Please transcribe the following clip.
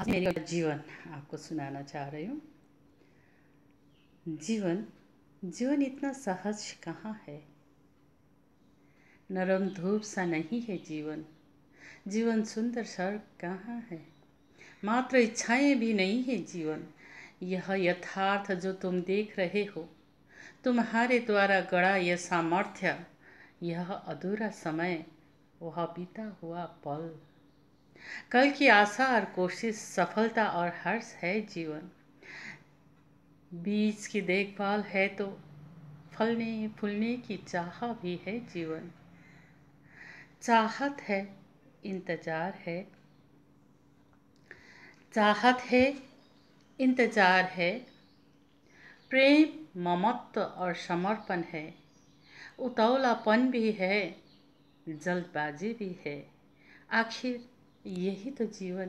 आज मेरी जीवन आपको सुनाना चाह रही हूँ जीवन जीवन इतना सहज कहाँ है नरम धूप सा नहीं है जीवन जीवन सुंदर स्वर्ग कहाँ है मात्र इच्छाएं भी नहीं है जीवन यह यथार्थ जो तुम देख रहे हो तुम्हारे द्वारा गड़ा यह सामर्थ्य यह अधूरा समय वह बीता हुआ पल कल की आशा और कोशिश सफलता और हर्ष है जीवन बीज की देखभाल है तो फलने फूलने की चाह भी है जीवन चाहत है इंतजार है चाहत है इंतजार है प्रेम ममत्व और समर्पण है उतौलापन भी है जल्दबाजी भी है आखिर यही तो जीवन